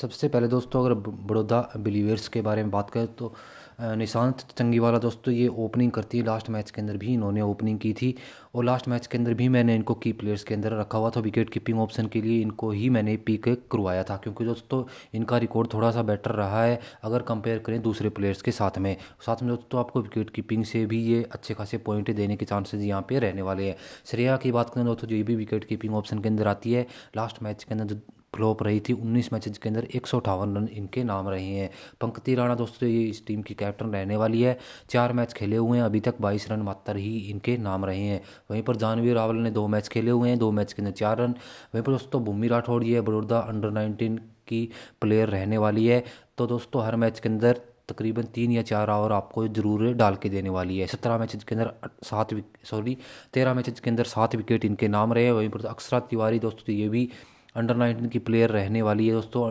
सबसे पहले दोस्तों अगर बड़ौदा बिलीवर्स के बारे में बात करें तो निशांत चंगी वाला दोस्तों ये ओपनिंग करती है लास्ट मैच के अंदर भी इन्होंने ओपनिंग की थी और लास्ट मैच के अंदर भी मैंने इनको की प्लेयर्स के अंदर रखा हुआ था विकेट कीपिंग ऑप्शन के लिए इनको ही मैंने पिक करवाया था क्योंकि दोस्तों इनका रिकॉर्ड थोड़ा सा बेटर रहा है अगर कंपेयर करें दूसरे प्लेयर्स के साथ में साथ में दोस्तों आपको विकेट कीपिंग से भी ये अच्छे खासे पॉइंट देने के चांसेज यहाँ पर रहने वाले हैं श्रेया की बात करें दोस्तों जो ये भी विकेट कीपिंग ऑप्शन के अंदर आती है लास्ट मैच के अंदर क्लोप रही थी उन्नीस मैचेज के अंदर एक रन इनके नाम रहे हैं पंक्ति राणा दोस्तों ये इस टीम की कैप्टन रहने वाली है चार मैच खेले हुए हैं अभी तक 22 रन मात्र ही इनके नाम रहे हैं वहीं पर जानवी रावल ने दो मैच खेले हुए हैं दो मैच के अंदर चार रन वहीं पर दोस्तों भूमि राठौड़ ये बड़ौदा अंडर नाइनटीन की प्लेयर रहने वाली है तो दोस्तों हर मैच के अंदर तकरीबन तीन या चार ओवर आपको जरूर डाल के देने वाली है सत्रह मैच के अंदर सात सॉरी तेरह मैच के अंदर सात विकेट इनके नाम रहे वहीं पर अक्षरा तिवारी दोस्तों ये भी अंडर नाइनटीन की प्लेयर रहने वाली है दोस्तों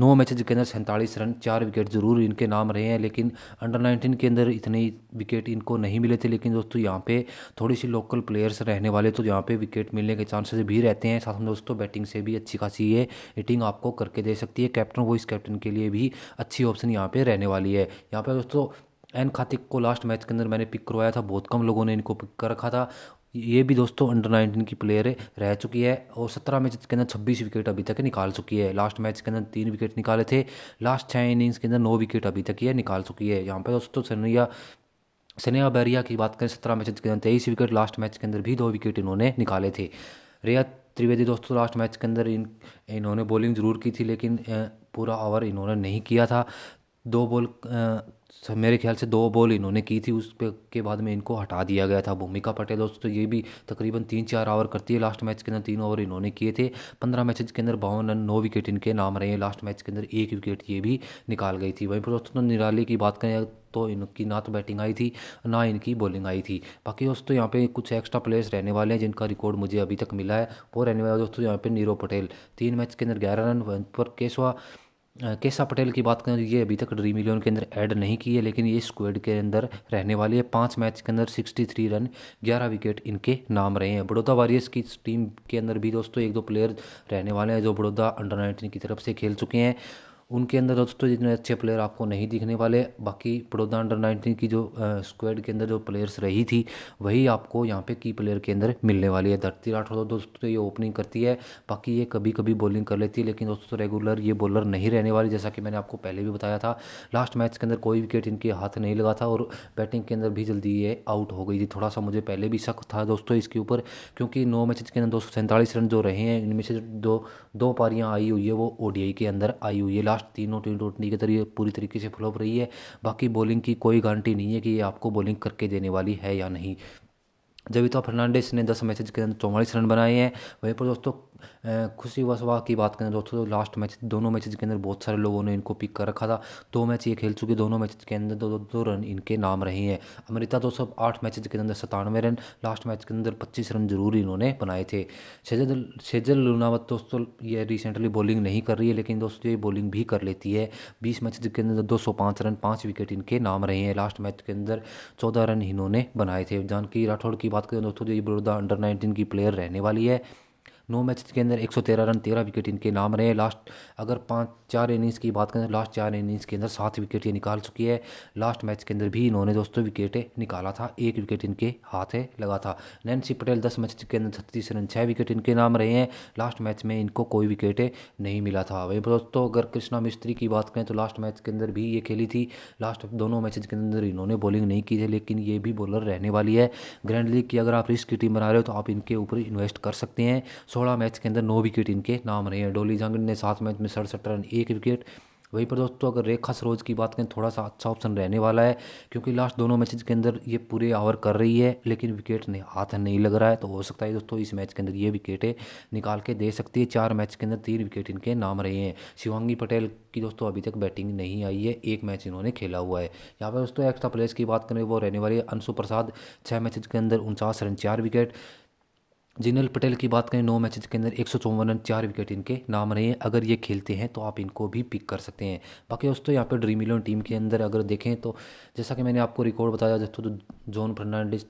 नौ मैचेज के अंदर सैंतालीस रन चार विकेट जरूर इनके नाम रहे हैं लेकिन अंडर नाइनटीन के अंदर इतने विकेट इनको नहीं मिले थे लेकिन दोस्तों यहाँ पे थोड़ी सी लोकल प्लेयर्स रहने वाले तो यहाँ पे विकेट मिलने के चांसेस भी रहते हैं साथ में दोस्तों बैटिंग से भी अच्छी खासी ये हिटिंग आपको करके दे सकती है कैप्टन वाइस कैप्टन के लिए भी अच्छी ऑप्शन यहाँ पर रहने वाली है यहाँ पर दोस्तों एन खातिक को लास्ट मैच के अंदर मैंने पिक करवाया था बहुत कम लोगों ने इनको पिक कर रखा था ये भी दोस्तों अंडर नाइनटीन की प्लेयर रह चुकी है और सत्रह मैच के अंदर छब्बीस विकेट अभी तक निकाल चुकी है लास्ट मैच के अंदर तीन विकेट निकाले थे लास्ट छः इनिंग्स के अंदर नौ विकेट अभी तक ये निकाल चुकी है यहाँ पर दोस्तों सनैया सनेहा बैरिया की बात करें सत्रह मैच के अंदर तेईस विकेट लास्ट मैच के अंदर भी दो विकेट इन्होंने निकाले थे रेया त्रिवेदी दोस्तों लास्ट मैच के अंदर इन इन्होंने बॉलिंग जरूर की थी लेकिन पूरा ओवर इन्होंने नहीं किया था दो बॉल सब मेरे ख्याल से दो बॉल इन्होंने की थी उस पे के बाद में इनको हटा दिया गया था भूमिका पटेल दोस्तों तो ये भी तकरीबन तीन चार ओवर करती है लास्ट मैच के अंदर तीन ओवर इन्होंने किए थे पंद्रह मैचेज के अंदर बावन रन नौ विकेट इनके नाम रहे हैं लास्ट मैच के अंदर एक विकेट ये भी निकाल गई थी वहीं पर दोस्तों निराली की बात करें तो इनकी ना तो बैटिंग आई थी ना इनकी बॉलिंग आई थी बाकी दोस्तों यहाँ पे कुछ एक्स्ट्रा प्लेयर्स रहने वाले हैं जिनका रिकॉर्ड मुझे अभी तक मिला है वो रहने वाला दोस्तों यहाँ पे नीरव पटेल तीन मैच के अंदर ग्यारह रन पर केशवा केसा पटेल की बात करें तो ये अभी तक ड्रीम इलेवन के अंदर ऐड नहीं की है लेकिन ये स्क्वेड के अंदर रहने वाली है पाँच मैच के अंदर 63 रन 11 विकेट इनके नाम रहे हैं बड़ौदा वॉरियर्स की टीम के अंदर भी दोस्तों एक दो प्लेयर रहने वाले हैं जो बड़ौदा अंडर नाइनटीन की तरफ से खेल चुके हैं उनके अंदर दोस्तों तो जितने अच्छे प्लेयर आपको नहीं दिखने वाले बाकी बड़ौदा अंडर नाइनटीन की जो स्क्वाड के अंदर जो प्लेयर्स रही थी वही आपको यहाँ पे की प्लेयर के अंदर मिलने वाली है धरती राठौर तो दोस्तों तो ये ओपनिंग करती है बाकी ये कभी कभी बॉलिंग कर लेती है लेकिन दोस्तों रेगुलर ये बॉलर नहीं रहने वाली जैसा कि मैंने आपको पहले भी बताया था लास्ट मैच के अंदर कोई विकेट इनके हाथ नहीं लगा था और बैटिंग के अंदर भी जल्दी ये आउट हो गई थी थोड़ा सा मुझे पहले भी शक था दोस्तों इसके ऊपर क्योंकि नौ मैच के अंदर दो रन जो रहे हैं इनमें से दो दो पारियाँ आई हुई है वो ओडीआई के अंदर आई हुई है लास्ट तीनों टी ट्वेंटी के जरिए पूरी तरीके से फ्लॉप रही है बाकी बॉलिंग की कोई गारंटी नहीं है कि ये आपको बॉलिंग करके देने वाली है या नहीं जबिता तो फर्नांडिस ने दस मैचेज के अंदर चौवालीस रन बनाए हैं वहीं पर दोस्तों खुशी वसवा की बात करें दोस्तों तो लास्ट मैच दोनों मैच के अंदर बहुत सारे लोगों ने इनको पिक कर रखा था दो मैच ये खेल चुके दोनों मैच के अंदर दो दो, दो रन इनके नाम रहे हैं अमृता दोस्तों सब आठ मैच के अंदर सतानवे रन लास्ट मैच के अंदर पच्चीस रन जरूर इन्होंने बनाए थे शेजल शेजल लुनावत दोस्तों ये रिसेंटली बॉलिंग नहीं कर रही है लेकिन दोस्तों ये बॉलिंग भी कर लेती है बीस मैच के अंदर दो सौ पाँच रन पाँच विकेट इनके नाम रहे हैं लास्ट मैच के अंदर चौदह रन इन्होंने बनाए थे जानकी राठौड़ की बात करें दोस्तों जो तो ये बड़ौदा अंडर नाइनटीन की प्लेयर रहने वाली है नौ मैच के अंदर एक सौ तेरह रन तेरह विकेट इनके नाम रहे लास्ट अगर पाँच चार इनिंग्स की बात करें लास्ट चार इनिंग्स के अंदर सात विकेट ये निकाल चुकी है लास्ट मैच के अंदर भी इन्होंने दोस्तों विकेट निकाला था एक विकेट इनके हाथ लगा था नैन्सी पटेल दस मैच के अंदर छत्तीस रन छः विकेट इनके नाम रहे हैं लास्ट मैच में इनको कोई विकेट नहीं मिला था वहीं दोस्तों अगर कृष्णा मिस्त्री की बात करें तो लास्ट मैच के अंदर भी ये खेली थी लास्ट दोनों मैच के अंदर इन्होंने बॉलिंग नहीं की है लेकिन ये भी बॉलर रहने वाली है ग्रैंड लीग की अगर आप रिस्क की टीम बना रहे हो तो आप इनके ऊपर इन्वेस्ट कर सकते हैं सोलह मैच के अंदर नौ विकेट इनके नाम रहे हैं डोली जांगड़ ने सात मैच में सड़सठ रन एक विकेट वहीं पर दोस्तों अगर रेखा सरोज की बात करें थोड़ा सा अच्छा ऑप्शन रहने वाला है क्योंकि लास्ट दोनों मैचेज के अंदर ये पूरे ओवर कर रही है लेकिन विकेट ने हाथ नहीं लग रहा है तो हो सकता है दोस्तों इस मैच के अंदर ये विकेटें निकाल के दे सकती है चार मैच के अंदर तीन विकेट इनके नाम रहे हैं शिवांगी पटेल की दोस्तों अभी तक बैटिंग नहीं आई है एक मैच इन्होंने खेला हुआ है यहाँ पर दोस्तों एक्स्ट्रा प्लेयर्स की बात करें वो रहने वाली है अंशु प्रसाद छः मैचेज के अंदर उनचास रन चार विकेट जिनल पटेल की बात करें नौ मैचेज के अंदर एक सौ चौवन रन चार विकेट इनके नाम रहे हैं अगर ये खेलते हैं तो आप इनको भी पिक कर सकते हैं बाकी दोस्तों यहाँ पर ड्रीम इलेवन टीम के अंदर अगर देखें तो जैसा कि मैंने आपको रिकॉर्ड बताया दोस्तों तो जॉन फर्नांडिस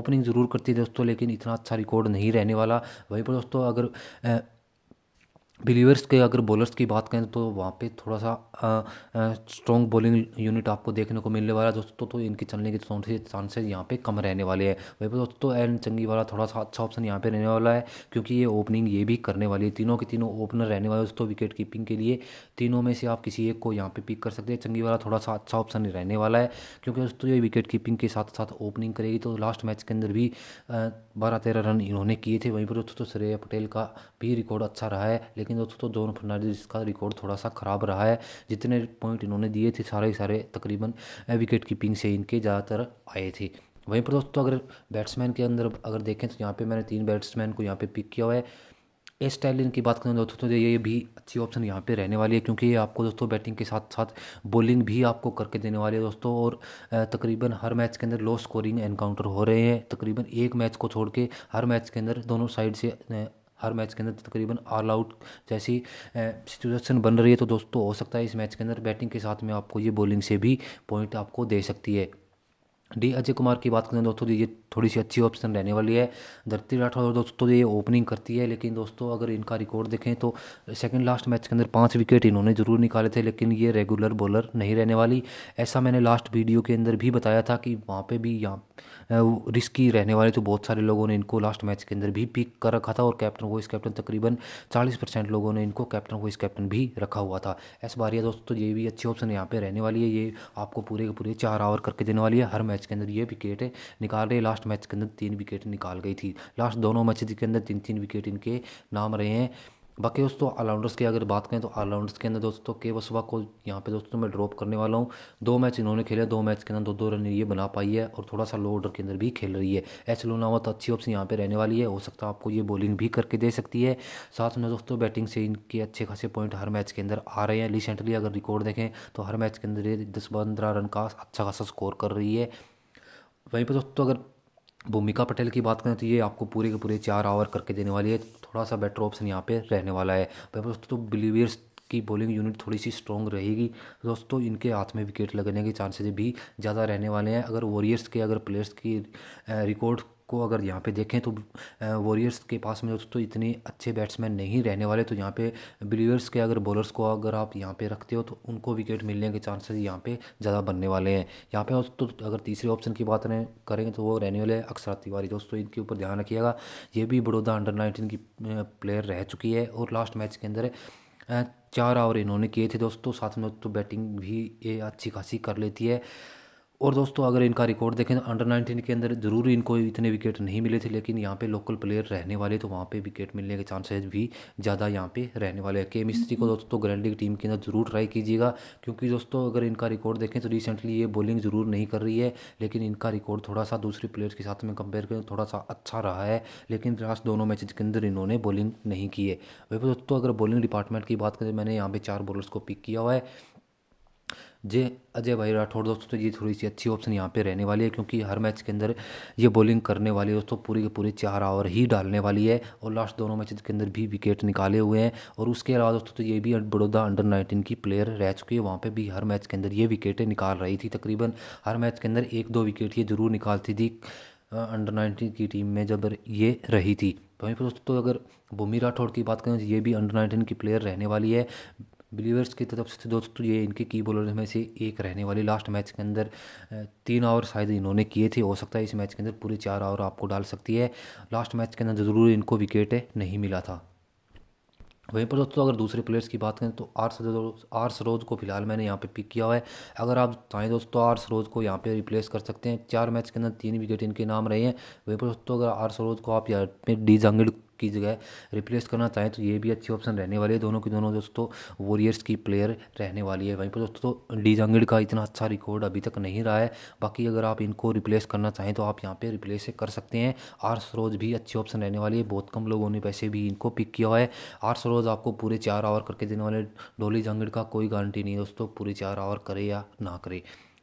ओपनिंग ज़रूर करती है दोस्तों लेकिन इतना अच्छा रिकॉर्ड नहीं रहने वाला वहीं पर दोस्तों अगर बिलीवर्स के अगर बॉलर्स की बात करें तो वहाँ पे थोड़ा सा स्ट्रॉन्ग बॉलिंग यूनिट आपको देखने को मिलने वाला है दोस्तों तो इनके चलने के चांसेस यहाँ पे कम रहने वाले हैं वहीं पर दोस्तों एन चंगी वाला थोड़ा सा अच्छा ऑप्शन यहाँ पे रहने वाला है क्योंकि ये ओपनिंग ये भी करने वाली है तीनों के तीनों ओपनर रहने वाले दोस्तों विकेट कीपिंग के लिए तीनों में से आप किसी एक को यहाँ पर पिक कर सकते हैं चंगी वाला थोड़ा सा अच्छा ऑप्शन रहने वाला है क्योंकि दोस्तों ये विकेट कीपिंग के साथ साथ ओपनिंग करेगी तो लास्ट मैच के अंदर भी बारह तेरह रन इन्होंने किए थे वहीं पर दोस्तों श्रेय पटेल का भी रिकॉर्ड अच्छा रहा है लेकिन लेकिन दोस्तों तो जोन फर्नांडिस इसका रिकॉर्ड थोड़ा सा ख़राब रहा है जितने पॉइंट इन्होंने दिए थे सारे ही सारे तकरीबन विकेट कीपिंग से इनके ज़्यादातर आए थे वहीं पर दोस्तों अगर बैट्समैन के अंदर अगर देखें तो यहाँ पे मैंने तीन बैट्समैन को यहाँ पे पिक किया हुआ है ए स्टाइलिन की बात करें दोस्तों तो ये भी अच्छी ऑप्शन यहाँ पे रहने वाली है क्योंकि ये आपको दोस्तों बैटिंग के साथ साथ बॉलिंग भी आपको करके देने वाली है दोस्तों और तकरीबन हर मैच के अंदर लो स्कोरिंग एनकाउंटर हो रहे हैं तकरीबन एक मैच को छोड़ के हर मैच के अंदर दोनों साइड से हर मैच के अंदर तो तकरीबन ऑल आउट जैसी सिचुएशन बन रही है तो दोस्तों हो सकता है इस मैच के अंदर बैटिंग के साथ में आपको ये बॉलिंग से भी पॉइंट आपको दे सकती है डी अजय कुमार की बात करें दोस्तों ये थोड़ी सी अच्छी ऑप्शन रहने वाली है धरती राठौर दोस्तों ये ओपनिंग करती है लेकिन दोस्तों अगर इनका रिकॉर्ड देखें तो सेकंड लास्ट मैच के अंदर पाँच विकेट इन्होंने ज़रूर निकाले थे लेकिन ये रेगुलर बॉलर नहीं रहने वाली ऐसा मैंने लास्ट वीडियो के अंदर भी बताया था कि वहाँ पर भी यहाँ रिस्की रहने वाले तो बहुत सारे लोगों ने इनको लास्ट मैच के अंदर भी पिक कर रखा था और कैप्टन वॉइस कैप्टन तकरीबन चालीस परसेंट लोगों ने इनको कैप्टन वॉइस कैप्टन भी रखा हुआ था ऐसा बार दोस्तों ये भी अच्छी ऑप्शन यहाँ पर रहने वाली है ये आपको पूरे के पूरे चार आवर करके देने वाली है हर मैच मैच के अंदर ये विकेट निकाल रहे लास्ट मैच के अंदर तीन विकेट निकाल गई थी लास्ट दोनों मैच के अंदर तीन तीन विकेट इनके नाम रहे हैं बाकी दोस्तों ऑलराउंडर्स की अगर बात करें तो ऑलराउंडर्स के अंदर दोस्तों के वसवा को यहाँ पे दोस्तों मैं ड्रॉप करने वाला हूँ दो मैच इन्होंने खेले दो मैच के अंदर दो दो रन ये बना पाई है और थोड़ा सा लो ऑर्डर के अंदर भी खेल रही है एच लोनावत तो अच्छी ऑप्शन यहाँ पे रहने वाली है हो सकता है आपको ये बॉलिंग भी करके दे सकती है साथ में दोस्तों बैटिंग से इनके अच्छे खासे पॉइंट हर मैच के अंदर आ रहे हैं रिसेंटली अगर रिकॉर्ड देखें तो हर मैच के अंदर ये दस पंद्रह रन का अच्छा खासा स्कोर कर रही है वहीं पर दोस्तों अगर भूमिका पटेल की बात करें तो ये आपको पूरे के पूरे चार आवर करके देने वाली है थोड़ा सा बेटर ऑप्शन यहाँ पे रहने वाला है वहीं पर दोस्तों तो बिलीवियर्स की बॉलिंग यूनिट थोड़ी सी स्ट्रॉन्ग रहेगी दोस्तों इनके हाथ में विकेट लगने के चांसेज भी ज़्यादा रहने वाले हैं अगर वॉरियर्स के अगर प्लेयर्स की रिकॉर्ड को अगर यहाँ पे देखें तो वॉरियर्स के पास में दोस्तों इतने अच्छे बैट्समैन नहीं रहने वाले तो यहाँ पे बिलीवर्स के अगर बॉलर्स को अगर आप यहाँ पे रखते हो तो उनको विकेट मिलने के चांसेस यहाँ पे ज़्यादा बनने वाले हैं यहाँ पे दोस्तों अगर तीसरे ऑप्शन की बात करें तो वो रहने वाले अक्षरा तिवारी दोस्तों इनके ऊपर ध्यान रखिएगा ये भी बड़ौदा अंडर नाइनटीन की प्लेयर रह चुकी है और लास्ट मैच के अंदर चार ओवर इन्होंने किए थे दोस्तों साथ में दोस्तों बैटिंग भी ये अच्छी खासी कर लेती है और दोस्तों अगर इनका रिकॉर्ड देखें तो अंडर नाइनटीन के अंदर ज़रूर इनको इतने विकेट नहीं मिले थे लेकिन यहाँ पे लोकल प्लेयर रहने वाले तो वहाँ पे विकेट मिलने के चांसेस भी ज़्यादा यहाँ पे रहने वाले हैं के मिस्त्री को हम्म। दोस्तों ग्रैंड लीग टीम के अंदर ज़रूर ट्राई कीजिएगा क्योंकि दोस्तों अगर इनका रिकॉर्ड देखें तो रिसेंटली ये बॉलिंग ज़रूर नहीं कर रही है लेकिन इनका रिकॉर्ड थोड़ा सा दूसरे प्लेयर्स के साथ में कंपेयर करें तो थोड़ा सा अच्छा रहा है लेकिन लास्ट दोनों मैच के अंदर इन्होंने बॉलिंग नहीं की है वैसे दोस्तों अगर बॉलिंग डिपार्टमेंट की बात करें मैंने यहाँ पर चार बॉलर्स को पिक किया हुआ है जे अजय भाई राठौड़ दोस्तों तो ये थोड़ी सी अच्छी ऑप्शन यहाँ पे रहने वाली है क्योंकि हर मैच के अंदर ये बॉलिंग करने वाली है दोस्तों पूरी की पूरी चार ओवर ही डालने वाली है और लास्ट दोनों मैच के अंदर भी विकेट निकाले हुए हैं और उसके अलावा दोस्तों तो ये भी बड़ौदा अंडर नाइनटीन की प्लेयर रह चुकी है वहाँ पर भी हर मैच के अंदर ये विकेटें निकाल रही थी तकरीबन हर मैच के अंदर एक दो विकेट ये ज़रूर निकालती थी अंडर नाइनटीन की टीम में जब ये रही थी वहीं पर दोस्तों तो अगर भूमि राठौड़ की बात करें तो ये भी अंडर नाइनटीन की प्लेयर रहने वाली है बिलीवर्स की तरफ से दोस्तों तो ये इनके की बॉलर में से एक रहने वाली लास्ट मैच के अंदर तीन ओवर शायद इन्होंने किए थे हो सकता है इस मैच के अंदर पूरे चार ओवर आपको डाल सकती है लास्ट मैच के अंदर ज़रूर इनको विकेट नहीं मिला था वहीं पर दोस्तों अगर दूसरे प्लेयर्स की बात करें तो आर सरोज आर सरोज़ को फिलहाल मैंने यहाँ पे पिक किया हुआ है अगर आप चाहें दोस्तों आर सरोज़ को यहाँ पे रिप्लेस कर सकते हैं चार मैच के अंदर तीन विकेट इनके नाम रहे हैं वहीं पर दोस्तों अगर आर सरोज़ को आप यहाँ पे डी जंगड़ की जगह रिप्लेस करना चाहें तो ये भी अच्छी ऑप्शन रहने वाली है दोनों की दोनों दोस्तों वॉरियर्स की प्लेयर रहने वाली है वहीं पर दोस्तों डी जंगड का इतना अच्छा रिकॉर्ड अभी तक नहीं रहा है बाकी अगर आप इनको रिप्लेस करना चाहें तो आप यहाँ पर रिप्लेस कर सकते हैं आर सरोज भी अच्छी ऑप्शन रहने वाली है बहुत कम लोगों ने पैसे भी इनको पिक किया हुआ है आर सरोज आपको पूरे चार आवर करके देने वाले डोली जंगड़ का कोई गारंटी नहीं है दोस्तों पूरे चार आवर करे या ना करे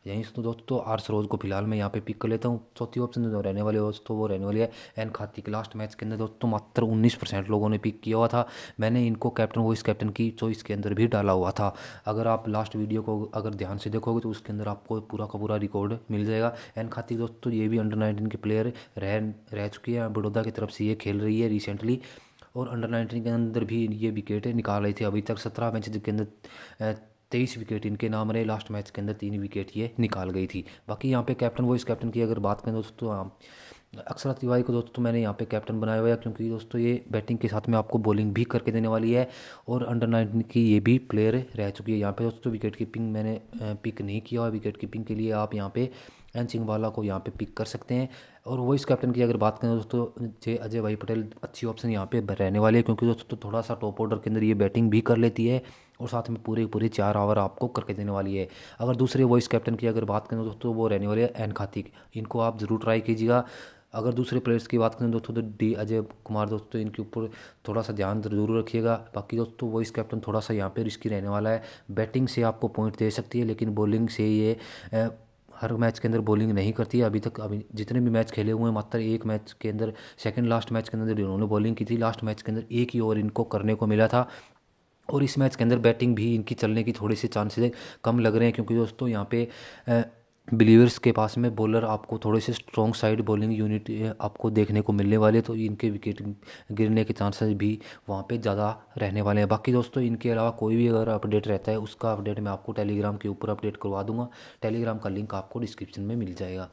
यहीं से तो दोस्तों आर सरोज को फिलहाल मैं यहाँ पे पिक कर लेता हूँ चौथी ऑप्शन जो रहने वाले दोस्तों वो रहने वाली है एन खाती के लास्ट मैच के अंदर दोस्तों मात्र उन्नीस परसेंट लोगों ने पिक किया हुआ था मैंने इनको कैप्टन वॉइस कैप्टन की चॉइस के अंदर भी डाला हुआ था अगर आप लास्ट वीडियो को अगर ध्यान से देखोगे तो उसके अंदर आपको पूरा का पूरा रिकॉर्ड मिल जाएगा एन खाती दोस्तों ये भी अंडर नाइनटीन के प्लेयर रह रह चुकी है बड़ौदा की तरफ से ये खेल रही है रिसेंटली और अंडर नाइनटीन के अंदर भी ये विकेट निकाल रही थी अभी तक सत्रह मैच के अंदर तेईस विकेट इनके नाम रहे लास्ट मैच के अंदर तीन विकेट ये निकाल गई थी बाकी यहाँ पे कैप्टन वॉइस कैप्टन की अगर बात करें दोस्तों अक्सर तिवारी को दोस्तों मैंने यहाँ पे कैप्टन बनाया हुआ है क्योंकि दोस्तों ये बैटिंग के साथ में आपको बॉलिंग भी करके देने वाली है और अंडर नाइनटीन की ये भी प्लेयर रह चुकी है यहाँ पे दोस्तों विकेट कीपिंग मैंने पिक नहीं किया है विकेट कीपिंग के लिए आप यहाँ पे एन सिंह वाला को यहाँ पे पिक कर सकते हैं और वॉइस कैप्टन की अगर बात करें दोस्तों जे अजय भाई पटेल अच्छी ऑप्शन यहाँ पर रहने वाली है क्योंकि दोस्तों थोड़ा सा टॉप ऑर्डर के अंदर ये बैटिंग भी कर लेती है और साथ में पूरे पूरे चार आवर आपको करके देने वाली है अगर दूसरे वॉइस कैप्टन की अगर बात करें दोस्तों वो रहने वाली है एन खातिक इनको आप ज़रूर ट्राई कीजिएगा अगर दूसरे प्लेयर्स की बात करें दोस्तों तो डी अजय कुमार दोस्तों इनके ऊपर थोड़ा सा ध्यान जरूर रखिएगा बाकी दोस्तों वॉइस कैप्टन थोड़ा सा यहाँ पर रिस्की रहने वाला है बैटिंग से आपको पॉइंट दे सकती है लेकिन बॉलिंग से ये हर मैच के अंदर बॉलिंग नहीं करती है अभी तक अभी जितने भी मैच खेले हुए हैं मात्र एक मैच के अंदर सेकंड लास्ट मैच के अंदर इन्होंने बॉलिंग की थी लास्ट मैच के अंदर एक ही ओवर इनको करने को मिला था और इस मैच के अंदर बैटिंग भी इनकी चलने की थोड़ी सी चांसेज कम लग रहे हैं क्योंकि दोस्तों यहाँ पे बिलीवर्स के पास में बॉलर आपको थोड़े से स्ट्रॉन्ग साइड बॉलिंग यूनिट आपको देखने को मिलने वाले तो इनके विकेट गिरने के चांसेस भी वहाँ पे ज़्यादा रहने वाले हैं बाकी दोस्तों इनके अलावा कोई भी अगर अपडेट रहता है उसका अपडेट मैं आपको टेलीग्राम के ऊपर अपडेट करवा दूंगा टेलीग्राम का लिंक आपको डिस्क्रिप्शन में मिल जाएगा